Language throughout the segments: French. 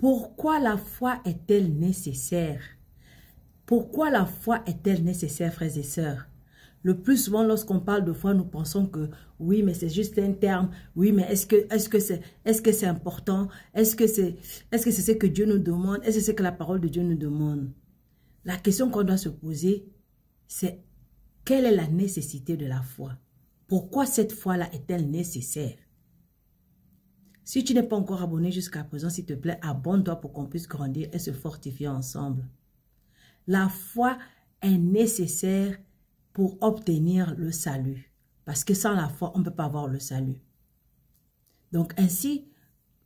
Pourquoi la foi est-elle nécessaire Pourquoi la foi est-elle nécessaire, frères et sœurs le plus souvent, lorsqu'on parle de foi, nous pensons que oui, mais c'est juste un terme. Oui, mais est-ce que c'est est-ce important Est-ce que c'est est-ce que c'est ce que Dieu nous demande Est-ce que c'est ce que la parole de Dieu nous demande La question qu'on doit se poser, c'est quelle est la nécessité de la foi Pourquoi cette foi-là est-elle nécessaire si tu n'es pas encore abonné jusqu'à présent, s'il te plaît, abonne-toi pour qu'on puisse grandir et se fortifier ensemble. La foi est nécessaire pour obtenir le salut. Parce que sans la foi, on ne peut pas avoir le salut. Donc ainsi,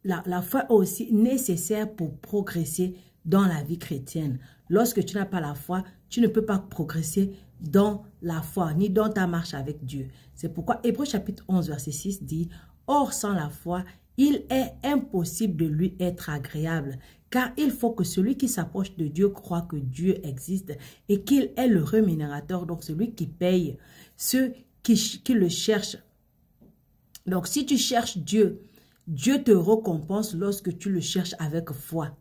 la, foi est aussi nécessaire pour progresser dans la vie chrétienne. Lorsque tu n'as pas la foi, tu ne peux pas progresser dans la foi, ni dans ta marche avec Dieu. C'est pourquoi Hébreu chapitre 11, verset 6 dit, « Or, sans la foi, il est impossible de lui être agréable, car il faut que celui qui s'approche de Dieu croit que Dieu existe et qu'il est le rémunérateur, donc celui qui paye ceux qui, qui le cherchent. Donc si tu cherches Dieu, Dieu te récompense lorsque tu le cherches avec foi.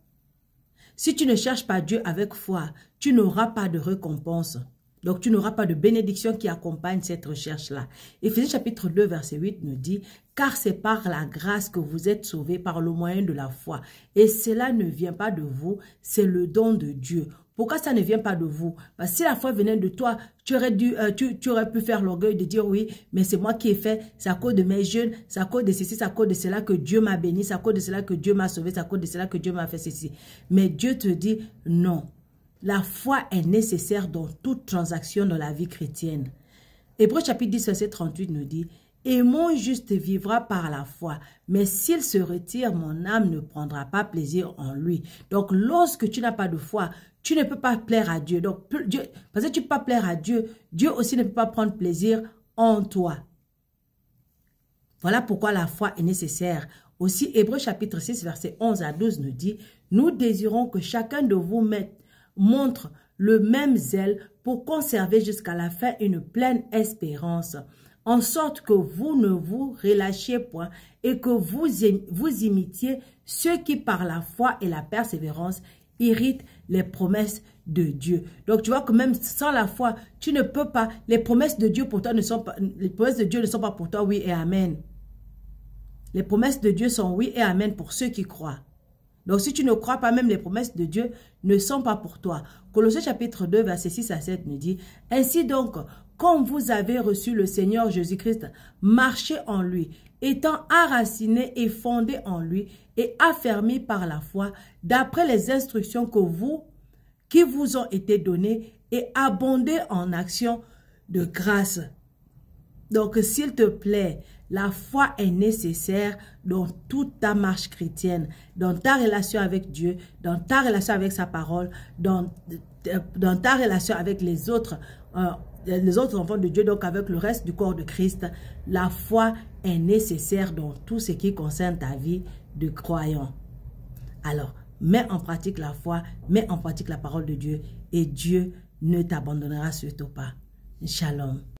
Si tu ne cherches pas Dieu avec foi, tu n'auras pas de récompense. Donc, tu n'auras pas de bénédiction qui accompagne cette recherche-là. Éphésiens chapitre 2, verset 8 nous dit, « Car c'est par la grâce que vous êtes sauvés par le moyen de la foi. Et cela ne vient pas de vous, c'est le don de Dieu. » Pourquoi ça ne vient pas de vous Parce que si la foi venait de toi, tu aurais, dû, euh, tu, tu, aurais pu faire l'orgueil de dire oui, mais c'est moi qui ai fait, c'est à cause de mes jeunes, c'est à cause de ceci, c'est à cause de cela que Dieu m'a béni, c'est à cause de cela que Dieu m'a sauvé, c'est à cause de cela que Dieu m'a fait ceci. Mais Dieu te dit non, la foi est nécessaire dans toute transaction dans la vie chrétienne. Hébreu chapitre 10, verset 38 nous dit, « Et mon juste vivra par la foi, mais s'il se retire, mon âme ne prendra pas plaisir en lui. » Donc, lorsque tu n'as pas de foi, tu ne peux pas plaire à Dieu. Donc, parce que tu ne peux pas plaire à Dieu, Dieu aussi ne peut pas prendre plaisir en toi. Voilà pourquoi la foi est nécessaire. Aussi, Hébreu chapitre 6, verset 11 à 12 nous dit, « Nous désirons que chacun de vous mette montre le même zèle pour conserver jusqu'à la fin une pleine espérance, en sorte que vous ne vous relâchiez point et que vous, vous imitiez ceux qui par la foi et la persévérance irritent les promesses de Dieu. Donc tu vois que même sans la foi, tu ne peux pas, les promesses de Dieu pour ne sont pas, les promesses de Dieu ne sont pas pour toi oui et amen. Les promesses de Dieu sont oui et amen pour ceux qui croient. Donc, si tu ne crois pas, même les promesses de Dieu ne sont pas pour toi. Colossiens chapitre 2, verset 6 à 7 nous dit, « Ainsi donc, comme vous avez reçu le Seigneur Jésus-Christ, marchez en lui, étant enracinés et fondés en lui et affermis par la foi, d'après les instructions que vous, qui vous ont été données, et abondez en actions de grâce. » Donc, s'il te plaît, la foi est nécessaire dans toute ta marche chrétienne, dans ta relation avec Dieu, dans ta relation avec sa parole, dans, euh, ta relation avec les autres, euh, les autres enfants de Dieu, donc avec le reste du corps de Christ. La foi est nécessaire dans tout ce qui concerne ta vie de croyant. Alors, mets en pratique la foi, mets en pratique la parole de Dieu et Dieu ne t'abandonnera surtout pas. Shalom.